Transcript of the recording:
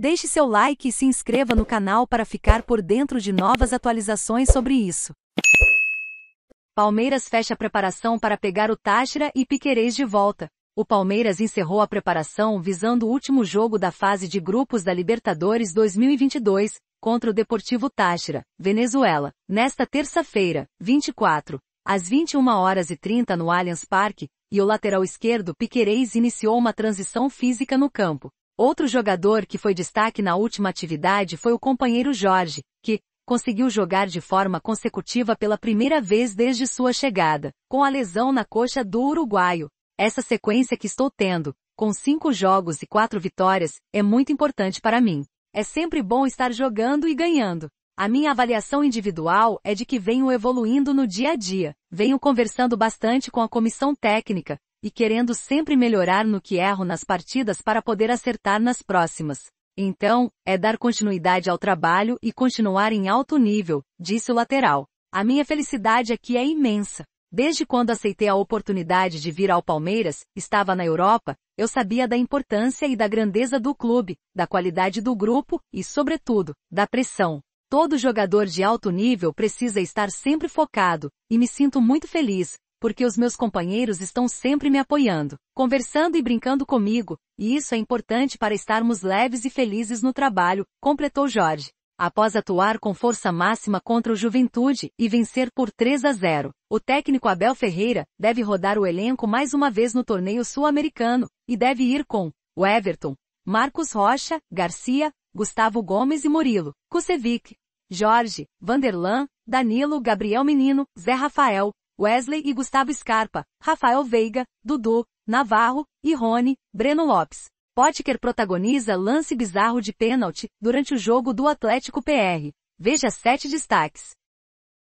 Deixe seu like e se inscreva no canal para ficar por dentro de novas atualizações sobre isso. Palmeiras fecha a preparação para pegar o Táchira e Piquerez de volta. O Palmeiras encerrou a preparação visando o último jogo da fase de grupos da Libertadores 2022 contra o Deportivo Táchira, Venezuela, nesta terça-feira, 24, às 21 horas e 30 no Allianz Parque, e o lateral esquerdo Piquerez iniciou uma transição física no campo, Outro jogador que foi destaque na última atividade foi o companheiro Jorge, que conseguiu jogar de forma consecutiva pela primeira vez desde sua chegada, com a lesão na coxa do uruguaio. Essa sequência que estou tendo, com cinco jogos e quatro vitórias, é muito importante para mim. É sempre bom estar jogando e ganhando. A minha avaliação individual é de que venho evoluindo no dia a dia, venho conversando bastante com a comissão técnica, e querendo sempre melhorar no que erro nas partidas para poder acertar nas próximas. Então, é dar continuidade ao trabalho e continuar em alto nível, disse o lateral. A minha felicidade aqui é imensa. Desde quando aceitei a oportunidade de vir ao Palmeiras, estava na Europa, eu sabia da importância e da grandeza do clube, da qualidade do grupo e, sobretudo, da pressão. Todo jogador de alto nível precisa estar sempre focado, e me sinto muito feliz, porque os meus companheiros estão sempre me apoiando, conversando e brincando comigo, e isso é importante para estarmos leves e felizes no trabalho, completou Jorge. Após atuar com força máxima contra o Juventude e vencer por 3 a 0, o técnico Abel Ferreira deve rodar o elenco mais uma vez no torneio sul-americano e deve ir com o Everton, Marcos Rocha, Garcia, Gustavo Gomes e Murilo, Kusevic, Jorge, Vanderlan, Danilo, Gabriel Menino, Zé Rafael, Wesley e Gustavo Scarpa, Rafael Veiga, Dudu, Navarro e Rony, Breno Lopes. Potker protagoniza lance bizarro de pênalti durante o jogo do Atlético PR. Veja sete destaques.